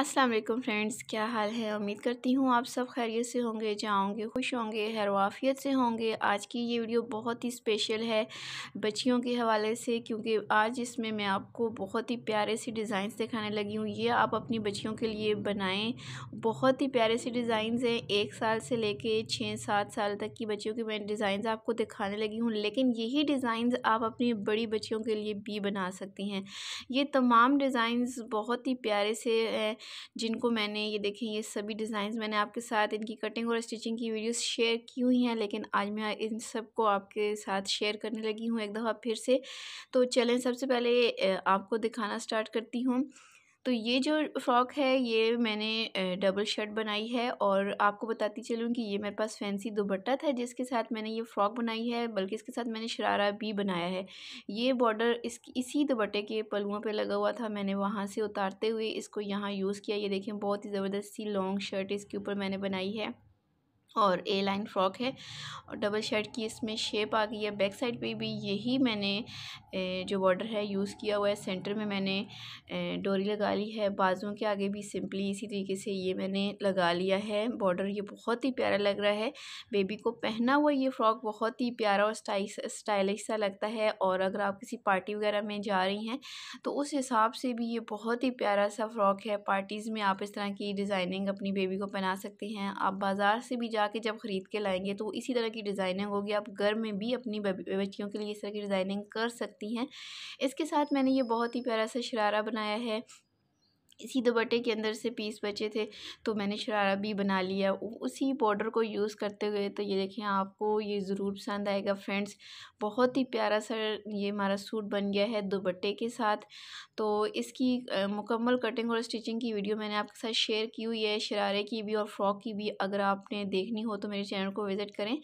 अस्सलाम वालेकुम फ्रेंड्स क्या हाल है उम्मीद करती हूँ आप सब खैरियत से होंगे जहाँ होंगे खुश होंगे हैरवाफियत से होंगे आज की ये वीडियो बहुत ही स्पेशल है बच्चियों के हवाले से क्योंकि आज इसमें मैं आपको बहुत ही प्यारे से डिज़ाइंस दिखाने लगी हूँ ये आप अपनी बच्चियों के लिए बनाएं बहुत ही प्यारे से डिज़ाइंस हैं एक साल से ले कर छः सात साल तक की बच्चियों के मैं डिज़ाइंस आपको दिखाने लगी हूँ लेकिन यही डिज़ाइंस आप अपनी बड़ी बच्चियों के लिए भी बना सकती हैं ये तमाम डिज़ाइंस बहुत ही प्यारे से जिनको मैंने ये देखें ये सभी डिज़ाइंस मैंने आपके साथ इनकी कटिंग और स्टिचिंग की वीडियोस शेयर की हुई हैं लेकिन आज मैं इन सब को आपके साथ शेयर करने लगी हूँ एक दफ़ा फिर से तो चलें सबसे पहले आपको दिखाना स्टार्ट करती हूँ तो ये जो फ़्रॉक है ये मैंने डबल शर्ट बनाई है और आपको बताती चलूँ कि ये मेरे पास फैंसी दुपट्टा था जिसके साथ मैंने ये फ़्रॉक बनाई है बल्कि इसके साथ मैंने शरारा भी बनाया है ये बॉर्डर इस इसी दुपट्टे के पलुओं पे लगा हुआ था मैंने वहाँ से उतारते हुए इसको यहाँ यूज़ किया ये देखें बहुत ही ज़बरदस्त सी लॉन्ग शर्ट इसके ऊपर मैंने बनाई है और ए लाइन फ्रॉक है और डबल शर्ट की इसमें शेप आ गई है बैक साइड पे भी यही मैंने जो बॉर्डर है यूज़ किया हुआ है सेंटर में मैंने डोरी लगा ली है बाजुओं के आगे भी सिंपली इसी तरीके से ये मैंने लगा लिया है बॉर्डर ये बहुत ही प्यारा लग रहा है बेबी को पहना हुआ ये फ़्रॉक बहुत ही प्यारा और स्टाइलिश सा लगता है और अगर आप किसी पार्टी वगैरह में जा रही हैं तो उस हिसाब से भी ये बहुत ही प्यारा सा फ़्रॉक है पार्टीज़ में आप इस तरह की डिज़ाइनिंग अपनी बेबी को पहना सकते हैं आप बाज़ार से भी जा जाके जब ख़रीद के लाएंगे तो इसी तरह की डिज़ाइनिंग होगी आप घर में भी अपनी बच्चियों के लिए इस तरह की डिज़ाइनिंग कर सकती हैं इसके साथ मैंने ये बहुत ही प्यारा सा शरारा बनाया है इसी दुपट्टे के अंदर से पीस बचे थे तो मैंने शरारा भी बना लिया उसी बॉर्डर को यूज़ करते हुए तो ये देखें आपको ये ज़रूर पसंद आएगा फ्रेंड्स बहुत ही प्यारा सा ये हमारा सूट बन गया है दुपट्टे के साथ तो इसकी मुकम्मल कटिंग और स्टिचिंग की वीडियो मैंने आपके साथ शेयर की हुई है शरारे की भी और फ्रॉक की भी अगर आपने देखनी हो तो मेरे चैनल को विज़िट करें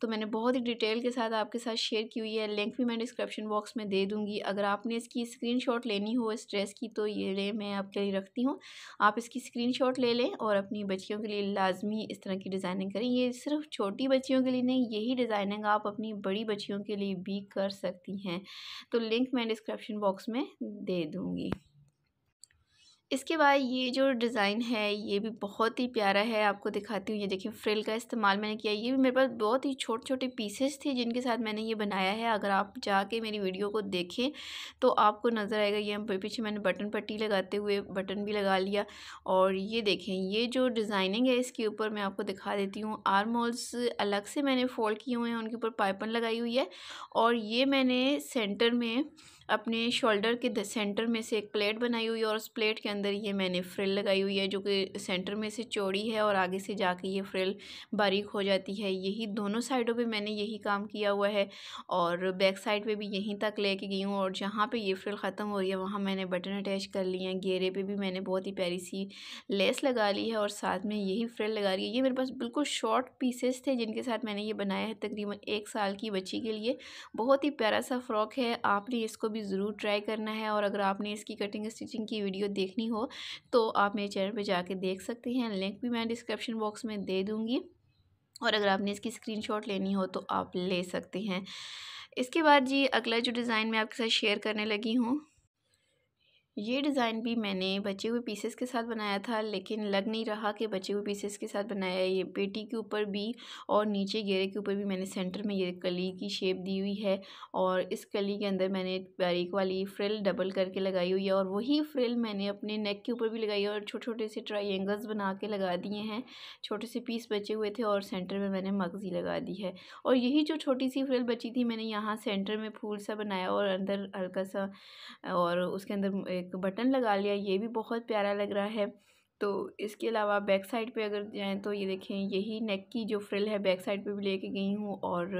तो मैंने बहुत ही डिटेल के साथ आपके साथ शेयर की हुई है लिंक भी मैं डिस्क्रिप्शन बॉक्स में दे दूँगी अगर आपने इसकी स्क्रीन लेनी हो इस ड्रेस की तो ये मैं आपके लिए रखती हूँ आप इसकी स्क्रीनशॉट ले लें और अपनी बच्चियों के लिए लाजमी इस तरह की डिज़ाइनिंग करें ये सिर्फ छोटी बच्चियों के लिए नहीं यही डिज़ाइनिंग आप अपनी बड़ी बच्चियों के लिए भी कर सकती हैं तो लिंक मैं डिस्क्रिप्शन बॉक्स में दे दूँगी इसके बाद ये जो डिज़ाइन है ये भी बहुत ही प्यारा है आपको दिखाती हूँ ये देखिए फ्रिल का इस्तेमाल मैंने किया ये भी मेरे पास बहुत ही छोटे छोटे पीसेस थे जिनके साथ मैंने ये बनाया है अगर आप जाके मेरी वीडियो को देखें तो आपको नज़र आएगा ये पीछे मैंने बटन पट्टी लगाते हुए बटन भी लगा लिया और ये देखें ये जो डिज़ाइनिंग है इसके ऊपर मैं आपको दिखा देती हूँ आर्म अलग से मैंने फ़ोल्ड किए हुए हैं उनके ऊपर पाइपन लगाई हुई है और ये मैंने सेंटर में अपने शोल्डर के सेंटर में से एक प्लेट बनाई हुई है और उस प्लेट के अंदर ये मैंने फ्रिल लगाई हुई है जो कि सेंटर में से चौड़ी है और आगे से जाके ये फ्रिल बारीक हो जाती है यही दोनों साइडों पे मैंने यही काम किया हुआ है और बैक साइड पे भी यहीं तक लेके गई हूँ और जहाँ पे ये फ्रिल ख़त्म हो रही है वहाँ मैंने बटन अटैच कर लिए हैं घेरे पर भी मैंने बहुत ही प्यारी सी लेस लगा ली है और साथ में यही फ्रिल लगा रही है ये मेरे पास बिल्कुल शॉर्ट पीसेस थे जिनके साथ मैंने ये बनाया है तकरीबन एक साल की बच्ची के लिए बहुत ही प्यारा सा फ़्रॉक है आपने इसको भी भी ज़रूर ट्राई करना है और अगर आपने इसकी कटिंग स्टिचिंग की वीडियो देखनी हो तो आप मेरे चैनल पर जाके देख सकते हैं लिंक भी मैं डिस्क्रिप्शन बॉक्स में दे दूँगी और अगर आपने इसकी स्क्रीनशॉट लेनी हो तो आप ले सकते हैं इसके बाद जी अगला जो डिज़ाइन मैं आपके साथ शेयर करने लगी हूँ ये डिज़ाइन भी मैंने बचे हुए पीसेस के साथ बनाया था लेकिन लग नहीं रहा कि बचे हुए पीसेस के साथ बनाया है ये पेटी के ऊपर भी और नीचे गेरे के ऊपर भी मैंने सेंटर में ये कली की शेप दी हुई है और इस कली के अंदर मैंने बारीक वाली फ्रिल डबल करके लगाई हुई है और वही फ्रिल मैंने अपने नेक के ऊपर भी लगाई है और छोटे छोटे से ट्राइंगल्स बना के लगा दिए हैं छोटे से पीस बचे हुए थे और सेंटर में मैंने मगजी लगा दी है और यही जो छोटी सी फ्रिल बची थी मैंने यहाँ सेंटर में फूल सा बनाया और अंदर हल्का सा और उसके अंदर एक बटन लगा लिया ये भी बहुत प्यारा लग रहा है तो इसके अलावा बैक साइड पे अगर जाएँ तो ये देखें यही नेक की जो फ्रिल है बैक साइड पे भी लेके गई हूँ और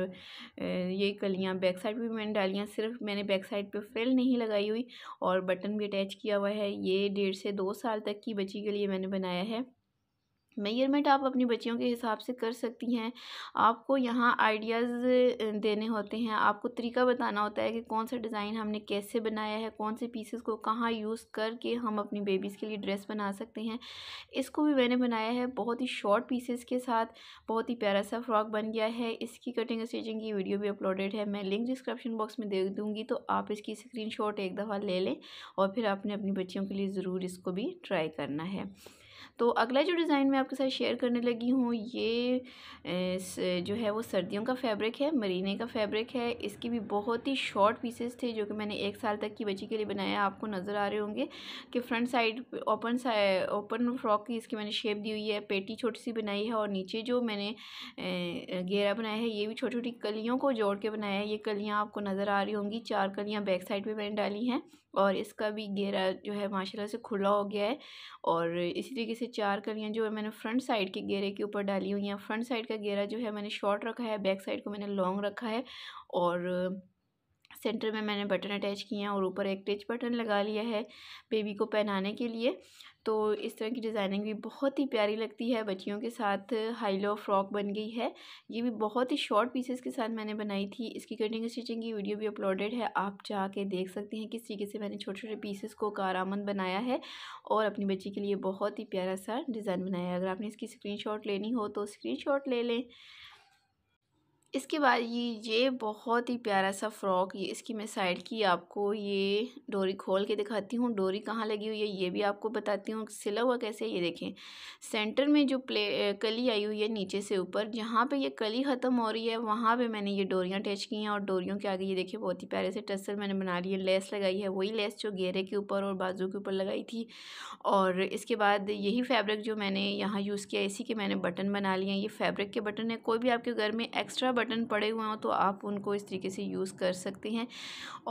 ये कलियाँ बैक साइड पे भी मैंने डालियाँ सिर्फ मैंने बैक साइड पे फ्रिल नहीं लगाई हुई और बटन भी अटैच किया हुआ है ये डेढ़ से दो साल तक की बची के लिए मैंने बनाया है मेयरमेंट आप अपनी बच्चियों के हिसाब से कर सकती हैं आपको यहाँ आइडियाज़ देने होते हैं आपको तरीका बताना होता है कि कौन सा डिज़ाइन हमने कैसे बनाया है कौन से पीसेस को कहाँ यूज़ करके हम अपनी बेबीज़ के लिए ड्रेस बना सकते हैं इसको भी मैंने बनाया है बहुत ही शॉर्ट पीसेस के साथ बहुत ही प्यारा सा फ्रॉक बन गया है इसकी कटिंग स्टिचिंग की वीडियो भी अपलोडेड है मैं लिंक डिस्क्रिप्शन बॉक्स में दे दूँगी तो आप इसकी स्क्रीन एक दफ़ा ले लें और फिर आपने अपनी बच्चियों के लिए ज़रूर इसको भी ट्राई करना है तो अगला जो डिज़ाइन मैं आपके साथ शेयर करने लगी हूँ ये जो है वो सर्दियों का फैब्रिक है मरीने का फैब्रिक है इसके भी बहुत ही शॉर्ट पीसेस थे जो कि मैंने एक साल तक की बच्ची के लिए बनाया आपको नज़र आ रहे होंगे कि front side open open frock की इसकी मैंने शेप दी हुई है पेटी छोटी सी बनाई है और नीचे जो मैंने घेरा बनाया है ये भी छोटी छोटी कलियों को जोड़ के बनाया है ये कलियाँ आपको नज़र आ रही होंगी चार कलियाँ बैक साइड पर मैंने डाली हैं और इसका भी घेरा जो है माशाल्लाह से खुला हो गया है और इसी तरीके से चार कलियाँ जो है मैंने फ्रंट साइड के घेरे के ऊपर डाली हुई हैं फ्रंट साइड का घेरा जो है मैंने शॉर्ट रखा है बैक साइड को मैंने लॉन्ग रखा है और सेंटर में मैंने बटन अटैच किए हैं और ऊपर एक टिच बटन लगा लिया है बेबी को पहनाने के लिए तो इस तरह की डिज़ाइनिंग भी बहुत ही प्यारी लगती है बच्चियों के साथ हाई लो फ्रॉक बन गई है ये भी बहुत ही शॉर्ट पीसेस के साथ मैंने बनाई थी इसकी कटिंग स्टिचिंग की वीडियो भी अपलोडेड है आप जाके देख सकते हैं किस तरीके से मैंने छोटे छोटे पीसेस को कारामंद बनाया है और अपनी बच्ची के लिए बहुत ही प्यारा सा डिज़ाइन बनाया है अगर आपने इसकी स्क्रीन लेनी हो तो स्क्रीन ले लें इसके बाद ये ये बहुत ही प्यारा सा फ्रॉक ये इसकी मैं साइड की आपको ये डोरी खोल के दिखाती हूँ डोरी कहाँ लगी हुई है ये भी आपको बताती हूँ सिला हुआ कैसे ये देखें सेंटर में जो प्ले कली आई हुई है नीचे से ऊपर जहाँ पे ये कली ख़त्म हो रही है वहाँ पे मैंने ये डोरियाँ अटैच की हैं और डोरियों के आगे ये देखिए बहुत ही प्यारे से टसल मैंने बना ली है लेस लगाई है वही लेस जो गेरे के ऊपर और बाजू के ऊपर लगाई थी और इसके बाद यही फैब्रिक जो मैंने यहाँ यूज़ किया इसी के मैंने बटन बना लिए हैं ये फैब्रिक के बटन है कोई भी आपके घर में एक्स्ट्रा बटन पड़े हुए हों तो आप उनको इस तरीके से यूज़ कर सकते हैं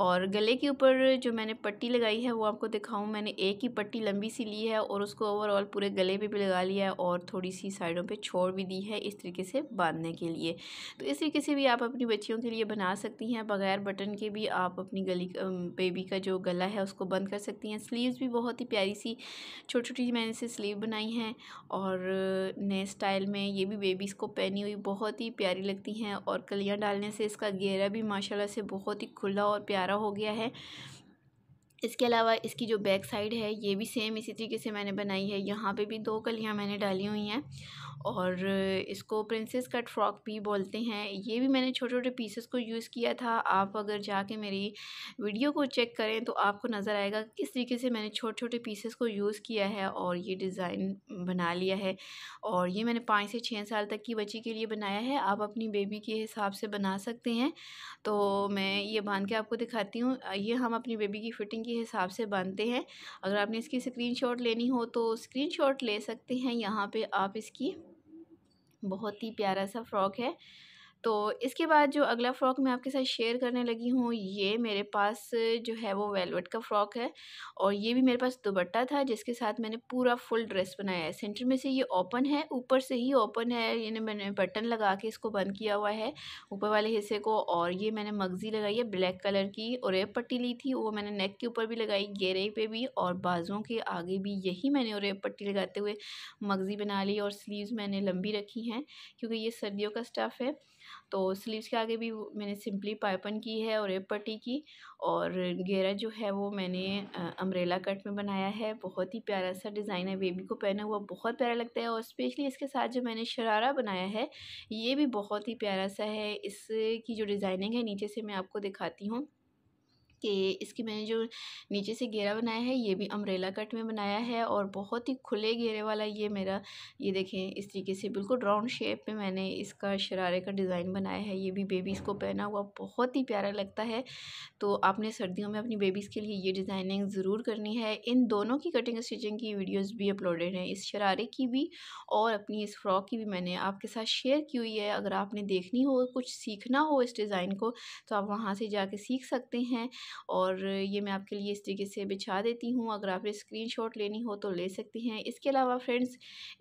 और गले के ऊपर जो मैंने पट्टी लगाई है वो आपको दिखाऊँ मैंने एक ही पट्टी लंबी सी ली है और उसको ओवरऑल पूरे गले पर भी लगा लिया है और थोड़ी सी साइडों पर छोड़ भी दी है इस तरीके से बांधने के लिए तो इस तरीके से भी आप अपनी बच्चियों के लिए बना सकती हैं बगैर बटन के भी आप अपनी गली बेबी का जो गला है उसको बंद कर सकती हैं स्लीव्स भी बहुत ही प्यारी सी छोटी छोटी मैंने इसे स्लीव बनाई हैं और नए स्टाइल में ये भी बेबीज़ को पहनी हुई बहुत ही प्यारी लगती हैं और कलियाँ डालने से इसका घेरा भी माशाल्लाह से बहुत ही खुला और प्यारा हो गया है इसके अलावा इसकी जो बैक साइड है ये भी सेम इसी तरीके से मैंने बनाई है यहाँ पे भी दो कलियाँ मैंने डाली हुई हैं और इसको प्रिंसेस कट फ्रॉक भी बोलते हैं ये भी मैंने छोटे छोटे पीसेस को यूज़ किया था आप अगर जाके मेरी वीडियो को चेक करें तो आपको नज़र आएगा किस तरीके से मैंने छोटे छोटे पीसेस को यूज़ किया है और ये डिज़ाइन बना लिया है और ये मैंने पाँच से छः साल तक की बच्ची के लिए बनाया है आप अपनी बेबी के हिसाब से बना सकते हैं तो मैं ये बांध के आपको दिखाती हूँ ये हम अपनी बेबी की फ़िटिंग के हिसाब से बनते हैं अगर आपने इसकी स्क्रीनशॉट लेनी हो तो स्क्रीनशॉट ले सकते हैं यहाँ पे आप इसकी बहुत ही प्यारा सा फ्रॉक है तो इसके बाद जो अगला फ़्रॉक मैं आपके साथ शेयर करने लगी हूँ ये मेरे पास जो है वो वेलवेट का फ़्रॉक है और ये भी मेरे पास दुबट्टा था जिसके साथ मैंने पूरा फुल ड्रेस बनाया है सेंटर में से ये ओपन है ऊपर से ही ओपन है यानी मैंने बटन लगा के इसको बंद किया हुआ है ऊपर वाले हिस्से को और ये मैंने मगज़ी लगाई है ब्लैक कलर की और रेप पट्टी ली थी वो मैंने नेक के ऊपर भी लगाई गेरे पे भी और बाजुओं के आगे भी यही मैंने और पट्टी लगाते हुए मगज़ी बना ली और स्लीव मैंने लंबी रखी हैं क्योंकि ये सर्दियों का स्टफ़ है तो स्लीव्स के आगे भी मैंने सिंपली पाइपन की है और एप पट्टी की और घेरा जो है वो मैंने अम्ब्रेला कट में बनाया है बहुत ही प्यारा सा डिज़ाइन है बेबी को पहना हुआ बहुत प्यारा लगता है और स्पेशली इसके साथ जो मैंने शरारा बनाया है ये भी बहुत ही प्यारा सा है इसकी जो डिज़ाइनिंग है नीचे से मैं आपको दिखाती हूँ कि इसकी मैंने जो नीचे से घेरा बनाया है ये भी अम्ब्रेला कट में बनाया है और बहुत ही खुले घेरे वाला ये मेरा ये देखें इस तरीके से बिल्कुल राउंड शेप में मैंने इसका शरारे का डिज़ाइन बनाया है ये भी बेबीज़ को पहना हुआ बहुत ही प्यारा लगता है तो आपने सर्दियों में अपनी बेबीज़ के लिए ये डिज़ाइनिंग ज़रूर करनी है इन दोनों की कटिंग स्टिचिंग की वीडियोज़ भी अपलोडेड हैं इस शरारे की भी और अपनी इस फ्रॉक की भी मैंने आपके साथ शेयर की हुई है अगर आपने देखनी हो कुछ सीखना हो इस डिज़ाइन को तो आप वहाँ से जाके सीख सकते हैं और ये मैं आपके लिए इस तरीके से बिछा देती हूँ अगर आपने स्क्रीनशॉट लेनी हो तो ले सकती हैं इसके अलावा फ्रेंड्स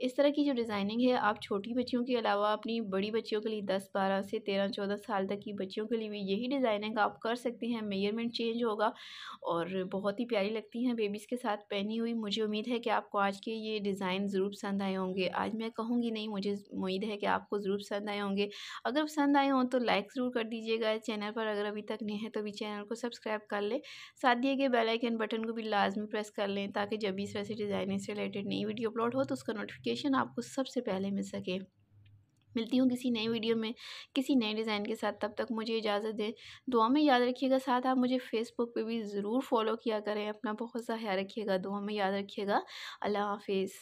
इस तरह की जो डिज़ाइनिंग है आप छोटी बच्चियों के अलावा अपनी बड़ी बच्चियों के लिए दस बारह से तेरह चौदह साल तक की बच्चियों के लिए भी यही डिज़ाइनिंग आप कर सकते हैं मेयरमेंट चेंज होगा और बहुत ही प्यारी लगती हैं बेबीज़ के साथ पहनी हुई मुझे उम्मीद है कि आपको आज के ये डिज़ाइन ज़रूर पसंद आए होंगे आज मैं कहूँगी नहीं मुझे उम्मीद है कि आपको ज़रूर पसंद आए होंगे अगर पसंद आए हों तो लाइक ज़रूर कर दीजिएगा चैनल पर अगर अभी तक नहीं है तो भी चैनल को सब्सक्राइब सब्सक्राइब कर लें साथ दिए गए बेल आइकन बटन को भी लाजमी प्रेस कर लें ताकि जब भी इस तरह से डिज़ाइनिंग से रिलेटेड नई वीडियो अपलोड हो तो उसका नोटिफिकेशन आपको सबसे पहले मिल सके मिलती हूँ किसी नई वीडियो में किसी नए डिज़ाइन के साथ तब तक मुझे इजाज़त दें दुआ में याद रखिएगा साथ आप मुझे फ़ेसबुक पे भी ज़रूर फॉलो किया करें अपना बहुत सा ख्याल रखिएगा दुआ में याद रखिएगा अल्लाह हाफिज़